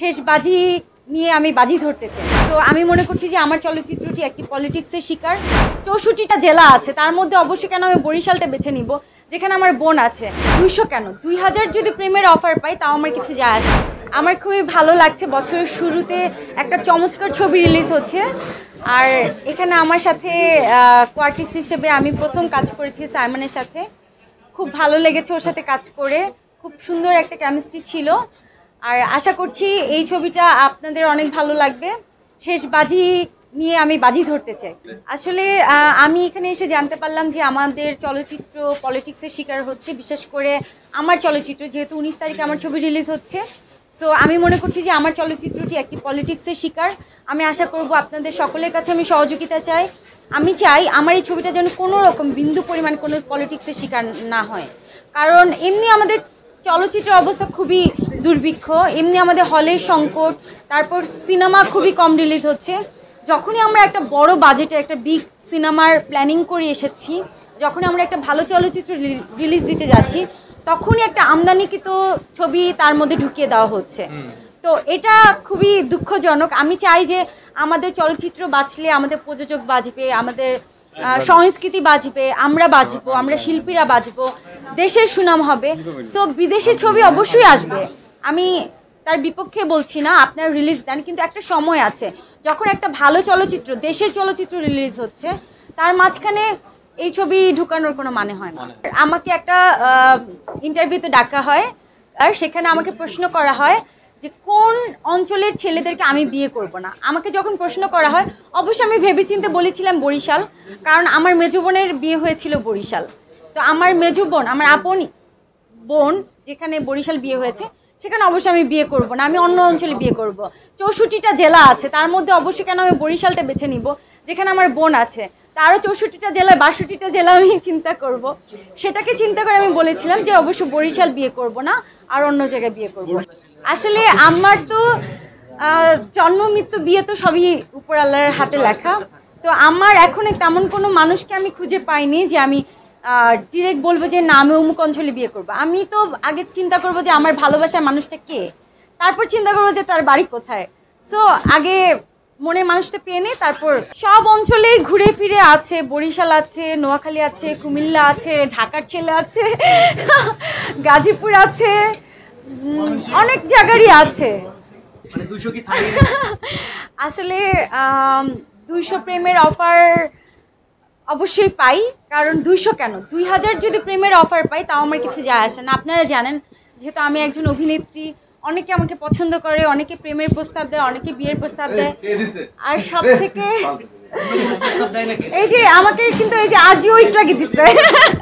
শেষ বাজি নিয়ে আমি বাজি ধরতে চাই তো আমি মনে করছি যে আমার চলচ্চিত্রটি একটি পলিটিক্সের শিকার চৌষট্টিটা জেলা আছে তার মধ্যে অবশ্যই কেন আমি বরিশালটা বেছে নিব যেখানে আমার বোন আছে দুইশো কেন দুই হাজার যদি প্রেমের অফার পাই তাও আমার কিছু যায় আসে আমার খুবই ভালো লাগছে বছরের শুরুতে একটা চমৎকার ছবি রিলিজ হচ্ছে আর এখানে আমার সাথে কোয়ার্টিস্ট হিসেবে আমি প্রথম কাজ করেছি সাইমনের সাথে খুব ভালো লেগেছে ওর সাথে কাজ করে খুব সুন্দর একটা কেমিস্ট্রি ছিল আর আশা করছি এই ছবিটা আপনাদের অনেক ভালো লাগবে শেষ বাজি নিয়ে আমি বাজি ধরতে চাই আসলে আমি এখানে এসে জানতে পারলাম যে আমাদের চলচ্চিত্র পলিটিক্সের শিকার হচ্ছে বিশেষ করে আমার চলচ্চিত্র যেহেতু উনিশ তারিখে আমার ছবি রিলিজ হচ্ছে সো আমি মনে করছি যে আমার চলচ্চিত্রটি একটি পলিটিক্সের শিকার আমি আশা করব আপনাদের সকলের কাছে আমি সহযোগিতা চাই আমি চাই আমার এই ছবিটা যেন কোনো রকম বিন্দু পরিমাণ কোনো পলিটিক্সের শিকার না হয় কারণ এমনি আমাদের চলচ্চিত্রের অবস্থা খুবই দুর্ভিক্ষ এমনি আমাদের হলের সংকট তারপর সিনেমা খুবই কম রিলিজ হচ্ছে যখনই আমরা একটা বড় বাজেটে একটা বিগ সিনেমার প্ল্যানিং করে এসেছি যখন আমরা একটা ভালো চলচ্চিত্র রিলিজ দিতে যাচ্ছি তখনই একটা আমদানিকৃত ছবি তার মধ্যে ঢুকিয়ে দেওয়া হচ্ছে তো এটা খুবই দুঃখজনক আমি চাই যে আমাদের চলচ্চিত্র বাঁচলে আমাদের প্রযোজক বাঁচবে আমাদের সংস্কৃতি বাঁচবে আমরা বাঁচবো আমরা শিল্পীরা বাঁচবো দেশের সুনাম হবে সো বিদেশি ছবি অবশ্যই আসবে আমি তার বিপক্ষে বলছি না আপনার রিলিজ দেন কিন্তু একটা সময় আছে যখন একটা ভালো চলচ্চিত্র দেশের চলচ্চিত্র রিলিজ হচ্ছে তার মাঝখানে এই ছবি ঢুকানোর কোনো মানে হয় না মানে আমাকে একটা ইন্টারভিউতে ডাকা হয় আর সেখানে আমাকে প্রশ্ন করা হয় যে কোন অঞ্চলের ছেলেদেরকে আমি বিয়ে করব না আমাকে যখন প্রশ্ন করা হয় অবশ্যই আমি ভেবেচিন্তে বলেছিলাম বরিশাল কারণ আমার মেজু বোনের বিয়ে হয়েছিল বরিশাল তো আমার মেজু বোন আমার আপন বোন যেখানে বরিশাল বিয়ে হয়েছে সেখানে অবশ্যই আমি বিয়ে করব না আমি অন্য অঞ্চলে বিয়ে করব চৌষট্টিটা জেলা আছে তার মধ্যে অবশ্যই কেন আমি বরিশালটা বেছে নিব যেখানে আমার বোন আছে তারও চৌষট্টিটা জেলায় বাষট্টিটা জেলা আমি চিন্তা করব সেটাকে চিন্তা করে আমি বলেছিলাম যে অবশ্য বরিশাল বিয়ে করব না আর অন্য জায়গায় বিয়ে করব আসলে আমার তো জন্ম মৃত্যু বিয়ে তো সবই উপর হাতে লেখা তো আমার এখন তেমন কোনো মানুষকে আমি খুঁজে পাইনি যে আমি ডিরেক্ট বলবো যে না আমি অমুক অঞ্চলে বিয়ে করবো আমি তো আগে চিন্তা করবো যে আমার ভালোবাসার মানুষটা কে তারপর চিন্তা করবো যে তার বাড়ি কোথায় সো আগে মনে মানুষটা পেয়ে নে তারপর সব অঞ্চলেই ঘুরে ফিরে আছে বরিশাল আছে নোয়াখালী আছে কুমিল্লা আছে ঢাকার ছেলে আছে গাজীপুর আছে অনেক জায়গারই আছে মানে আসলে দুইশো প্রেমের অফার অবশ্যই পাই কারণ দুইশো কেন দুই হাজার যদি প্রেমের অফার পাই তাও আমার কিছু যায় আসে না আপনারা জানেন যেহেতু আমি একজন অভিনেত্রী অনেকে আমাকে পছন্দ করে অনেকে প্রেমের প্রস্তাব দেয় অনেকে বিয়ের প্রস্তাব দেয় আর সব থেকে এই যে আমাকে কিন্তু এই যে আজও একটু আগে দিচ্ছে